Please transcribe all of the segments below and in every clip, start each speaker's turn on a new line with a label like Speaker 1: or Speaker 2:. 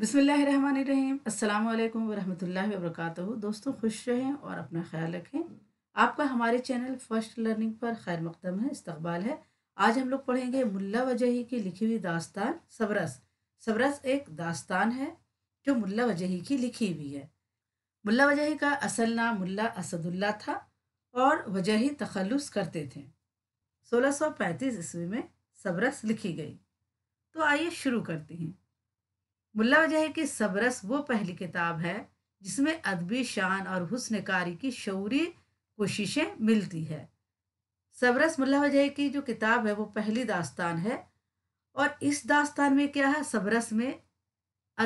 Speaker 1: बिसमीम अल्लाम वरहमल वबरक दोस्तों खुश रहें और अपना ख्याल रखें आपका हमारे चैनल फर्स्ट लर्निंग पर खैर मकदम है इस्तबाल है आज हम लोग पढ़ेंगे मुल्ला वजही की लिखी हुई दास्तान सबरस सबरस एक दास्तान है जो मुल्ला वजही की लिखी हुई है मुल्ला वजही का असल नाम मुल्ला असदुल्ला था और वजही तखलस करते थे पैंतीस ईस्वी में सबरस लिखी गई तो आइए शुरू करते हैं मुल्ला वजह की सबरस वो पहली किताब है जिसमें अदबी शान और हुस्नकारी की शौरी कोशिशें मिलती है सबरस मुल्ला वजह की जो किताब है वो पहली दास्तान है और इस दास्तान में क्या है सबरस में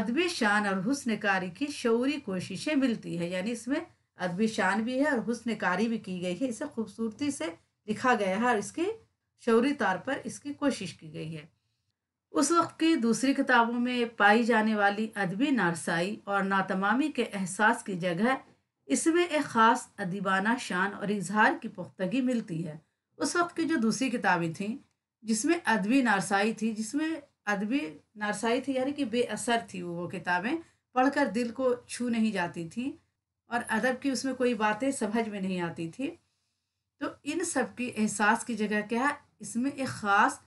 Speaker 1: अदबी शान और हुस्नकारी की शौरी कोशिशें मिलती है यानी इसमें अदबी शान भी है और हुस्नकारी भी की गई है इसे खूबसूरती से लिखा गया है और इसकी शौरी तौर पर इसकी कोशिश की गई है उस वक्त की दूसरी किताबों में पाई जाने वाली अदबी नारसाई और नातमामी के एहसास की जगह इसमें एक ख़ास अदीबाना शान और इजहार की पुख्तगी मिलती है उस वक्त की जो दूसरी किताबें थीं जिसमें अदबी नारसाई थी जिसमें अदबी नारसाई थी यानी कि बेअसर थी वो किताबें पढ़कर दिल को छू नहीं जाती थी और अदब की उसमें कोई बातें समझ में नहीं आती थी तो इन सब की एहसास की जगह क्या है इसमें एक ख़ास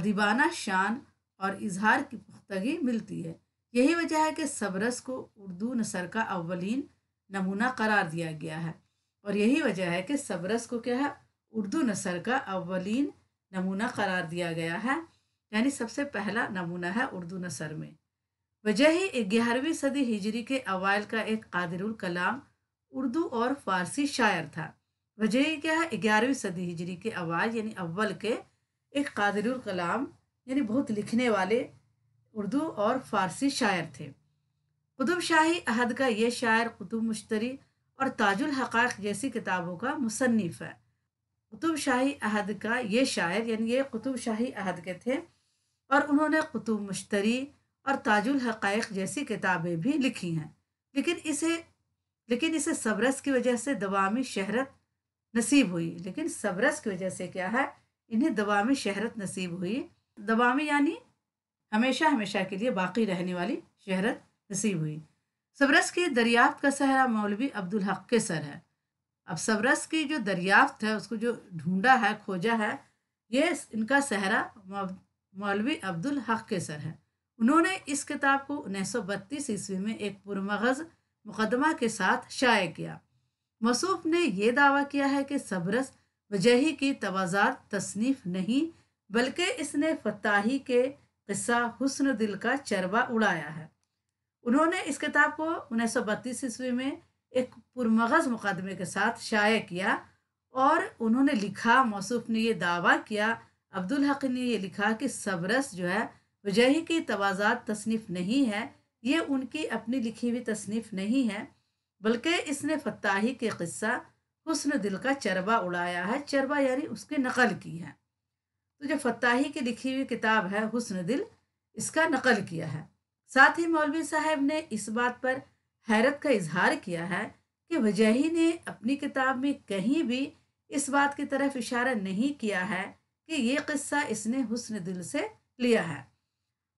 Speaker 1: अदीबाना शान और इजहार की पुख्तगी मिलती है यही वजह है कि सबरस को उर्दू नसर का अवलिन नमूना करार दिया गया है और यही वजह है कि सबरस को क्या है उर्दू नसर का अवलिन नमूना करार दिया गया है यानी सबसे पहला नमूना है उर्दू नसर में वजह ही ग्यारहवीं सदी हिजरी के अवायल का एक कादिरुल कलाम उर्दू और फारसी शायर था वजह क्या है ग्यारहवीं सदी हिजरी के अवाल यानी अव्वल के एक कादिरुल कलाम यानी बहुत लिखने वाले उर्दू और फारसी शायर थे कुतुब शाही अहद का ये शायर कुतुब मुश्तरी और ताजुल हक़ाक जैसी किताबों का मुसनफ़ है कुतुब शाही अहद का ये शायर यानी ये कुतुब शाही अहद के थे और उन्होंने कुतुब मुश्तरी और ताजुल हक़ाक जैसी किताबें भी लिखी हैं लेकिन इसे लेकिन इसे सबरस की वजह से दवामी शहरत नसीब हुई लेकिन सबरस की वजह से क्या है इन्हें दवामी शहरत नसीब हुई दवामी यानी हमेशा हमेशा के लिए बाकी रहने वाली शहरत नसीब हुई सबरस की दरियाफ्त का सहरा मौलवी अब्दुल हक के सर है अब सबरस की जो दरियाफ्त है उसको जो ढूंढा है खोजा है ये इनका सहरा मौलवी अब्दुल हक के सर है उन्होंने इस किताब को उन्नीस सौ बत्तीस ईस्वी में एक पुरमगज़ मुकदमा के साथ शाये किया मसूफ ने यह दावा किया है कि सबरस वजही की तवाजात तसनीफ़ नहीं बल्कि इसने फताही के किस्सा हुस्न दिल का चरवा उड़ाया है उन्होंने इस किताब को उन्नीस सौ बत्तीस ईस्वी में एक पुरमगज़ मुकदमे के साथ शाये किया और उन्होंने लिखा मौसुफ ने यह दावा किया अब्दुल हक ने यह लिखा कि सबरस जो है वजही की तोज़ात तसनीफ़ नहीं है ये उनकी अपनी लिखी हुई तसनीफ़ नहीं है बल्कि इसने फताही के किस्सा हुस्न दिल का चरबा उड़ाया है चरबा यानी उसकी नकल की है तो जो फताही की लिखी हुई किताब है हुसन दिल इसका नकल किया है साथ ही मौलवी साहब ने इस बात पर हैरत का इजहार किया है कि वजही ने अपनी किताब में कहीं भी इस बात की तरफ इशारा नहीं किया है कि ये किस्सा इसने हुसन दिल से लिया है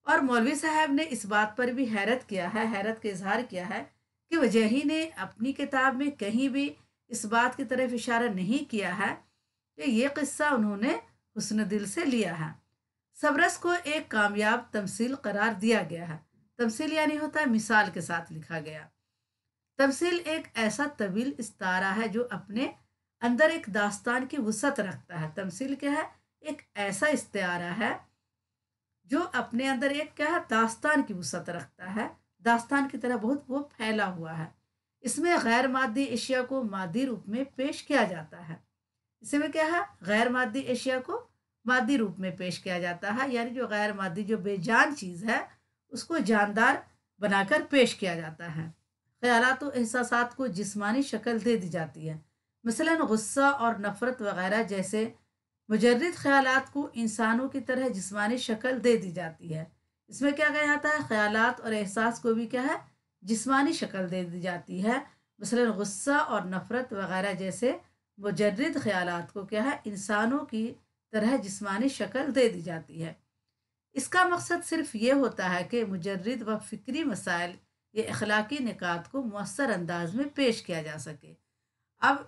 Speaker 1: और मौलवी साहब ने इस बात पर भी हैरत किया है हैरत का इजहार किया है कि वजही ने अपनी किताब में कहीं भी इस बात की तरफ इशारा नहीं किया है कि ये किस्सा उन्होंने उसने दिल से लिया है सबरस को एक कामयाब तमसील करार दिया गया है तमसील यानी होता है मिसाल के साथ लिखा गया तमसील एक ऐसा तवील इस्तारा है जो अपने अंदर एक दास्तान की वसत रखता है तमसील क्या है एक ऐसा इस्तारा है जो अपने अंदर एक क्या है दास्तान की वसत रखता है दास्तान की तरह बहुत वो फैला हुआ है इसमें गैर मादी एशिया को मादी रूप में पेश किया जाता है इसमें क्या है गैर मादी एशिया को मादी रूप में पेश किया जाता है यानी जो गैर मादी जो बेजान चीज़ है उसको जानदार बनाकर पेश किया जाता है ख्याल व एहसास को जिसमानी शक्ल दे दी जाती है मसला गुस्सा और नफ़रत वगैरह जैसे मुजरद ख्याल को इंसानों की तरह जिसमानी शक्ल दे दी जाती है इसमें क्या कहा जाता है ख्याल और एहसास को भी क्या है जिसमानी शक्ल दे दी जाती है मसला गुस्सा और नफ़रत वगैरह जैसे मुजरद ख्याल को क्या है इंसानों की तरह जिस्मानी शक्ल दे दी जाती है इसका मकसद सिर्फ ये होता है कि मुजरद व फ़िक्री मसाइल या अखलाकी निकात को मौसर अंदाज में पेश किया जा सके अब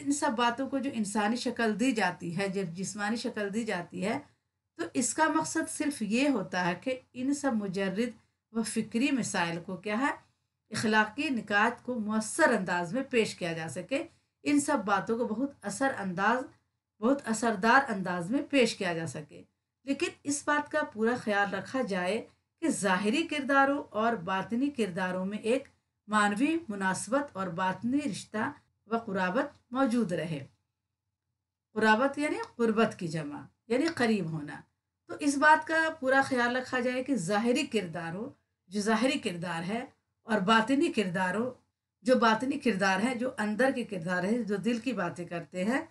Speaker 1: इन सब बातों को जो इंसानी शक्ल दी जाती है जब जिस्मानी शक्ल दी जाती है तो इसका मकसद सिर्फ ये होता है कि इन सब मुजरद व फ़िक्री मिसाइल को क्या है अखलाकी निकात को मौसर अंदाज में पेश किया जा सके इन सब बातों को बहुत असर अंदाज बहुत असरदार अंदाज में पेश किया जा सके लेकिन इस बात का पूरा ख्याल रखा जाए कि ज़ाहरी किरदारों और बातनी किरदारों में एक मानवीय मुनासबत और बातनी रिश्ता व कुराबत मौजूद रहे कुराबत यानी गुरबत की जमा यानी करीब होना तो इस बात का पूरा ख्याल रखा जाए कि ज़ाहरी किरदारों जो ज़ाहरी किरदार है और बातनी किरदारों जो बातनी किरदार है जो अंदर के किरदार हैं जो दिल की बातें करते हैं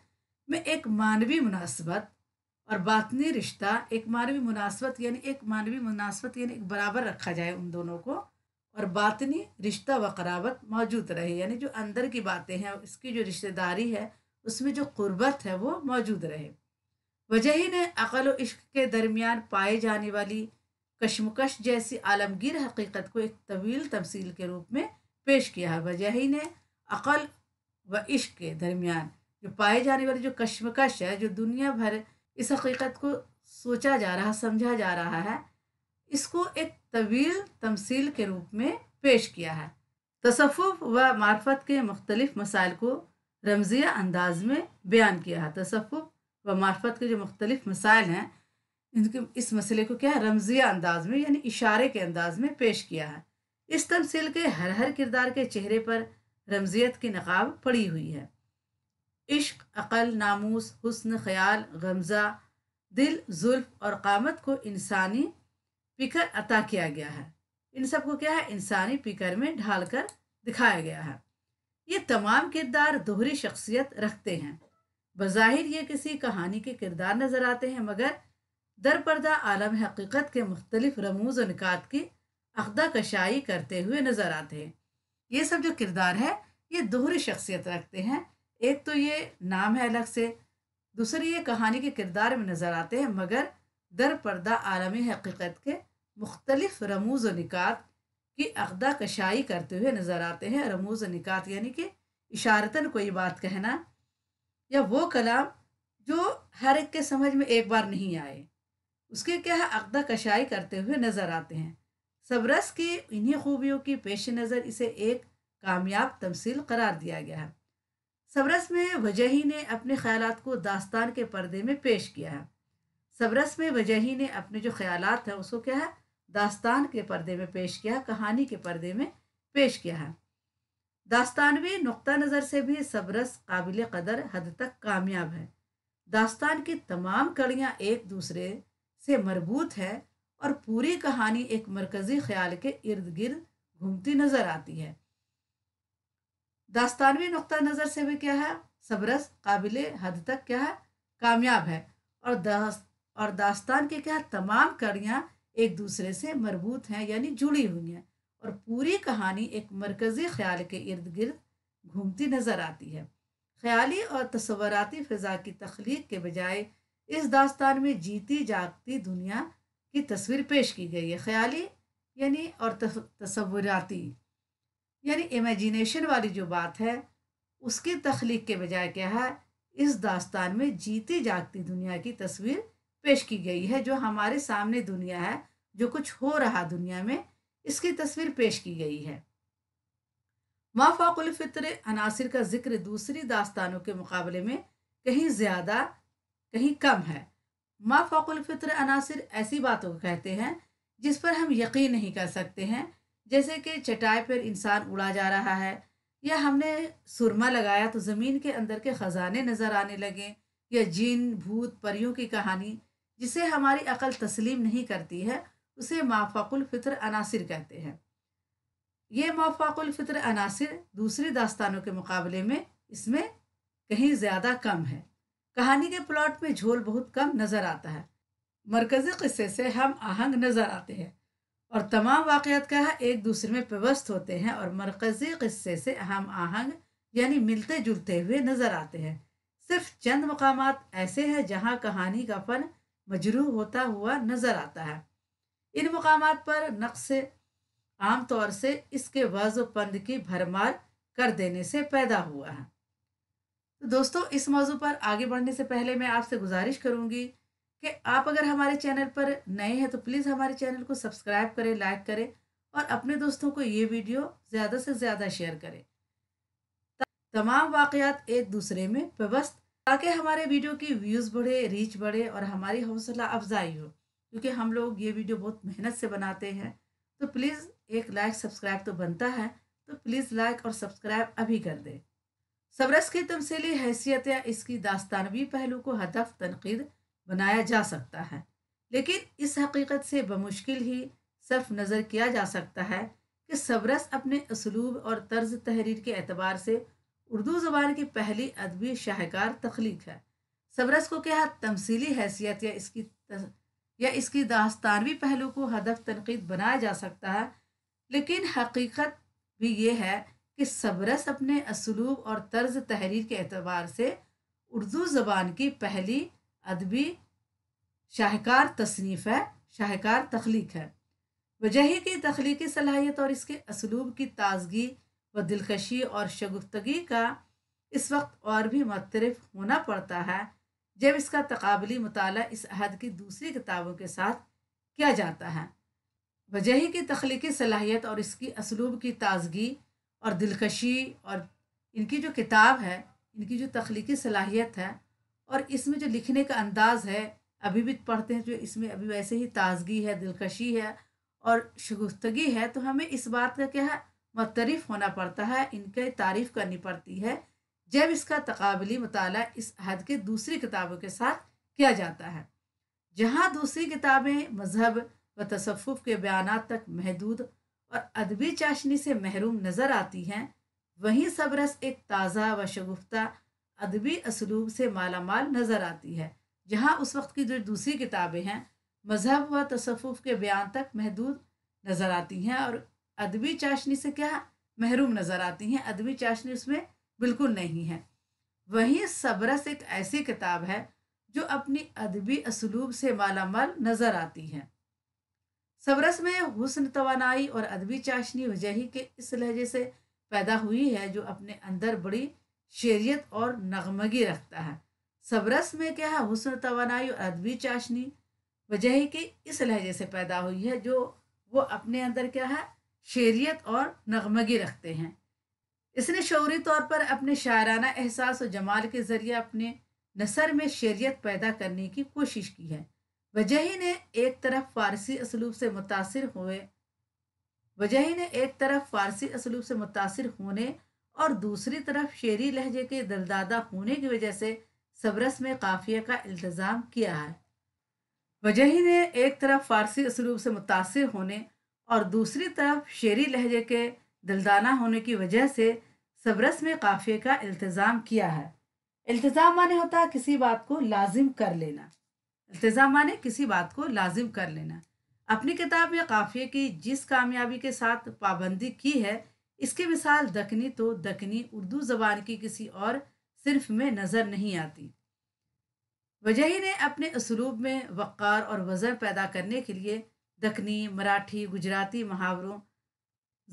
Speaker 1: में एक मानवीय मुनासबत और बातनी रिश्ता एक मानवीय मुनासबत यानी एक मानवीय मुनासबत यानी एक बराबर रखा जाए उन दोनों को और बातनी रिश्ता व करावत मौजूद रहे यानी जो अंदर की बातें हैं इसकी जो रिश्तेदारी है उसमें जो क़ुरबत है वो मौजूद रहे वजह ही ने अकल व इश्क के दरमियान पाए जाने वाली कशमकश जैसी आलमगीर हकीकत को एक तवील तफसील के रूप में पेश किया है वजह ही ने अकल व इश्क के दरमियान जो पाए जाने वाली जो कश्मकश है जो दुनिया भर इस हकीकत को सोचा जा रहा समझा जा रहा है इसको एक तवील तमसील के रूप में पेश किया है तसफ़ व मार्फत के मुख्तलिफ मसाइल को रमज़िया अंदाज में बयान किया है तसफ़ व मार्फत के जो मुख्तलिफ मसाइल हैं इनके इस मसले को क्या है रमज़िया अंदाज में यानी इशारे के अंदाज में पेश किया है इस तमसील के हर हर किरदार के चेहरे पर रमज़ियत की नकाब पड़ी हुई है इश्क अक़ल नामूस हुस्न ख्याल गमज़ा दिल जुल्फ और कामत को इंसानी फिकर अता किया गया है इन सब को क्या है इंसानी फिकर में ढाल कर दिखाया गया है ये तमाम किरदार दोहरी शख्सियत रखते हैं बज़ाहिर ये किसी कहानी के किरदार नज़र आते हैं मगर दरपर्दा आलम हकीकत के मुख्तलिफ रमूज और निकात की अखदा कशाई करते हुए नज़र आते हैं ये सब जो किरदार है ये दोहरी शख्सियत रखते हैं एक तो ये नाम है अलग से दूसरी ये कहानी के किरदार में नज़र आते हैं मगर दर पर्दा आलमी हकीकत के मुख्तलिफ रमूज व निकात की अकदा कशाई करते हुए नज़र आते हैं रमूज निकात यानी कि इशारतन कोई बात कहना या वो कलाम जो हर एक के समझ में एक बार नहीं आए उसके क्या अकदा कशाई करते हुए नज़र आते हैं सबरस की इन्हीं खूबियों की पेश नज़र इसे एक कामयाब तमसील करार दिया गया है सबरस में वजही ने अपने ख्याल को दास्तान के पर्दे में पेश किया है सबरस में वजही ने अपने जो ख्याल हैं उसको क्या है दास्तान के पर्दे में पेश किया कहानी के पर्दे में पेश किया है दास्तानवी नुक़ नज़र से भी सबरस काबिल कदर हद तक कामयाब है दास्तान की तमाम कड़ियाँ एक दूसरे से मरबूत है और पूरी कहानी एक मरकज़ी ख्याल के इर्द गिर्द घूमती नज़र आती है दास्तानवी नुक़ नज़र से भी क्या है सबरस काबिल हद तक क्या है कामयाब है और दास और दास्तान के क्या तमाम कड़ियाँ एक दूसरे से मरबूत हैं यानी जुड़ी हुई हैं और पूरी कहानी एक मरकज़ी ख्याल के इर्द गिर्द घूमती नज़र आती है ख्याली और तस्वराती फ़िज़ा की तख्लीक के बजाय इस दास्तान में जीती जागती दुनिया की तस्वीर पेश की गई है ख्याली यानी और तस्वराती यानी इमेजिनेशन वाली जो बात है उसके तख्लीक के बजाय क्या है इस दास्तान में जीती जागती दुनिया की तस्वीर पेश की गई है जो हमारे सामने दुनिया है जो कुछ हो रहा दुनिया में इसकी तस्वीर पेश की गई है माफाकुलफ़ितर अनासर का जिक्र दूसरी दास्तानों के मुकाबले में कहीं ज़्यादा कहीं कम है माफाकुलफ़ितर अनासर ऐसी बातों को कहते हैं जिस पर हम यकीन नहीं कर सकते हैं जैसे कि चटाई पर इंसान उड़ा जा रहा है या हमने सुरमा लगाया तो ज़मीन के अंदर के ख़जाने नज़र आने लगे या जिन भूत परियों की कहानी जिसे हमारी अकल तस्लीम नहीं करती है उसे फितर अनासर कहते हैं ये फितर अनासर दूसरी दास्तानों के मुकाबले में इसमें कहीं ज़्यादा कम है कहानी के प्लॉट में झोल बहुत कम नज़र आता है मरकज़ी क़स्से से हम आहंग नज़र आते हैं और तमाम वाक़ात का एक दूसरे में पेवस्त होते हैं और मरकज़ी क़स्से से अहम आहंग यानी मिलते जुलते हुए नज़र आते हैं सिर्फ चंद मकाम ऐसे हैं जहाँ कहानी का फन मजरूह होता हुआ नज़र आता है इन मकाम पर नक्श आम तौर से इसके पंद की भरमार कर देने से पैदा हुआ है तो दोस्तों इस मौजू पर आगे बढ़ने से पहले मैं आपसे गुजारिश करूँगी कि आप अगर हमारे चैनल पर नए हैं तो प्लीज़ हमारे चैनल को सब्सक्राइब करें लाइक करें और अपने दोस्तों को ये वीडियो ज़्यादा से ज़्यादा शेयर करें तमाम वाकयात एक दूसरे में व्यवस्थ ताकि हमारे वीडियो की व्यूज़ बढ़े रीच बढ़े और हमारी हौसला अफजाई हो क्योंकि हम लोग ये वीडियो बहुत मेहनत से बनाते हैं तो प्लीज़ एक लाइक सब्सक्राइब तो बनता है तो प्लीज़ लाइक और सब्सक्राइब अभी कर दें सबरस की तमसीली हैसियत या इसकी दास्तानवी पहलू को हदफ तनकीद बनाया जा सकता है लेकिन इस हकीकत से बमुश्किल ही सर्फ नज़र किया जा सकता है कि सबरस अपने उसलूब और तर्ज तहरीर के अतबार से उर्दू ज़बान की पहली अदबी शाहकार तख्लीक है सबरस को क्या तमसीली हैसियत या इसकी या इसकी दास्तानवी पहलू को हदफ तनकीद बनाया जा सकता है लेकिन हकीकत भी ये है कि सबरस अपने असलूब और तर्ज तहरीर के अतबार से उर्दू ज़बान की पहली अदबी शाहकार तसनीफ़ है शाहकार तख्लीक है वजह की तख्लीकी सलाहियत और इसके असलूब की ताजगी व दिलकशी और शगुफ्तगी का इस वक्त और भी मतरफ होना पड़ता है जब इसका तकबली मताल इस अहद की दूसरी किताबों के साथ किया जाता है वजह की तख्लीकी सलाहियत और इसकी असलूब की ताजगी और दिलकशी और इनकी जो किताब है इनकी जो तख्लीकी सलाहियत है और इसमें जो लिखने का अंदाज़ है अभी भी पढ़ते हैं जो इसमें अभी वैसे ही ताजगी है दिलकशी है और शगुस्तगी है तो हमें इस बात का क्या मतरफ होना पड़ता है इनके तारीफ़ करनी पड़ती है जब इसका तकबली मताल इस अहद के दूसरी किताबों के साथ किया जाता है जहाँ दूसरी किताबें मजहब व तसफ़ के बयान तक महदूद और अदबी चाशनी से महरूम नज़र आती हैं वहीं सबरस एक ताज़ा व शगुफ्ता अदबी असलूब से माला माल नज़र आती है जहाँ उस वक्त की जो दूसरी किताबें हैं मज़हब व तसफ़ के बयान तक महदूद नज़र आती हैं और अदबी चाशनी से क्या महरूम नज़र आती हैं अदबी चाशनी उसमें बिल्कुल नहीं है वहीं सबरस एक ऐसी किताब है जो अपनी अदबी असलूब से मालामाल नज़र आती है सबरस में हुसन तोानाई और अदबी चाशनी वजही के इस लहजे से पैदा हुई है जो अपने अंदर बड़ी शेरियत और नगमगी रखता है सबरस में क्या है हुसन तोानाई और अदबी चाशनी वजह की कि इस लहजे से पैदा हुई है जो वो अपने अंदर क्या है शेरियत और नगमगी रखते हैं इसने शौरी तौर पर अपने शायराना एहसास और जमाल के ज़रिए अपने नसर में शेरियत पैदा करने की कोशिश की है वजही ने एक तरफ फारसी असलूब से मुतासर हुए वजही ने एक तरफ फारसी असलूब से मुतासर होने और दूसरी तरफ शेरी लहजे के दलदादा होने की वजह से सबरस में काफिये का इल्तज़ाम किया है वजही ने एक तरफ फारसी उसलूब से मुतासर होने और दूसरी तरफ शेरी लहजे के दिलदाना होने की वजह से सबरस में काफिये का इल्तज़ाम किया है इल्तज़ाम माने होता है किसी बात को लाजिम कर लेना इल्तज़ाम माने किसी बात को लाजिम कर लेना अपनी किताब में काफिये की जिस कामयाबी के साथ पाबंदी की है इसके मिसाल दखनी तो दखनी उर्दू जबान की किसी और सिर्फ में नज़र नहीं आती वजही ने अपने इसलूब में वक़ार और वज़न पैदा करने के लिए दखनी मराठी गुजराती मुहावरों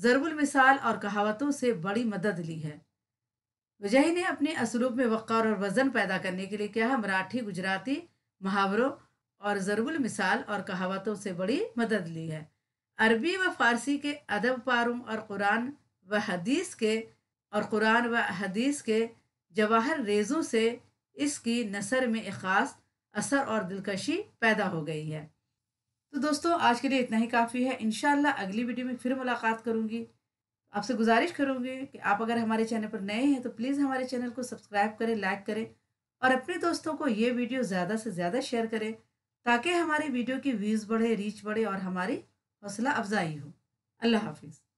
Speaker 1: ज़रबुल मिसाल और कहावतों से बड़ी मदद ली है वजही ने अपने इसलूब में वक़ार और वज़न पैदा करने के लिए क्या है मराठी गुजराती मुहावरों और ज़रबुल मिसाल और कहावतों से बड़ी मदद ली है अरबी व फारसी के अदब पारों और कुरान व हदीस के और कुरान व हदीस के जवाहर रेजों से इसकी नसर में एक ख़ास असर और दिलकशी पैदा हो गई है तो दोस्तों आज के लिए इतना ही काफ़ी है इन अगली वीडियो में फिर मुलाकात करूँगी आपसे गुजारिश करूँगी कि आप अगर हमारे चैनल पर नए हैं तो प्लीज़ हमारे चैनल को सब्सक्राइब करें लाइक करें और अपने दोस्तों को ये वीडियो ज़्यादा से ज़्यादा शेयर करें ताकि हमारी वीडियो की व्यूज़ बढ़े रीच बढ़े और हमारी हौसला अफजाई हो अल्लाह हाफिज़